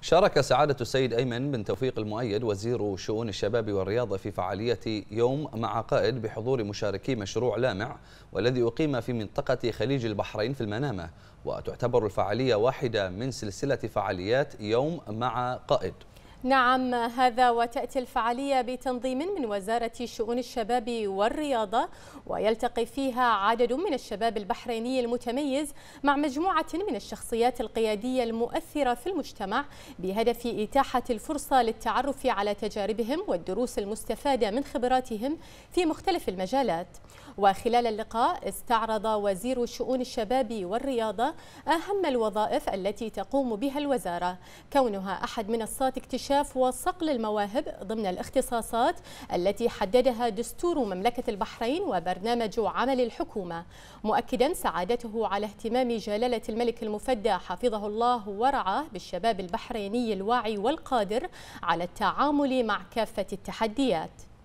شارك سعادة السيد أيمن بن توفيق المؤيد وزير شؤون الشباب والرياضة في فعالية يوم مع قائد بحضور مشاركي مشروع لامع والذي أقيم في منطقة خليج البحرين في المنامة وتعتبر الفعالية واحدة من سلسلة فعاليات يوم مع قائد نعم هذا وتأتي الفعالية بتنظيم من وزارة شؤون الشباب والرياضة ويلتقي فيها عدد من الشباب البحريني المتميز مع مجموعة من الشخصيات القيادية المؤثرة في المجتمع بهدف إتاحة الفرصة للتعرف على تجاربهم والدروس المستفادة من خبراتهم في مختلف المجالات وخلال اللقاء استعرض وزير شؤون الشباب والرياضة أهم الوظائف التي تقوم بها الوزارة كونها أحد منصات اكتشاف الاكتشاف وصقل المواهب ضمن الاختصاصات التي حددها دستور مملكة البحرين وبرنامج عمل الحكومة مؤكدا سعادته على اهتمام جلالة الملك المفدى حفظه الله ورعاه بالشباب البحريني الواعي والقادر على التعامل مع كافة التحديات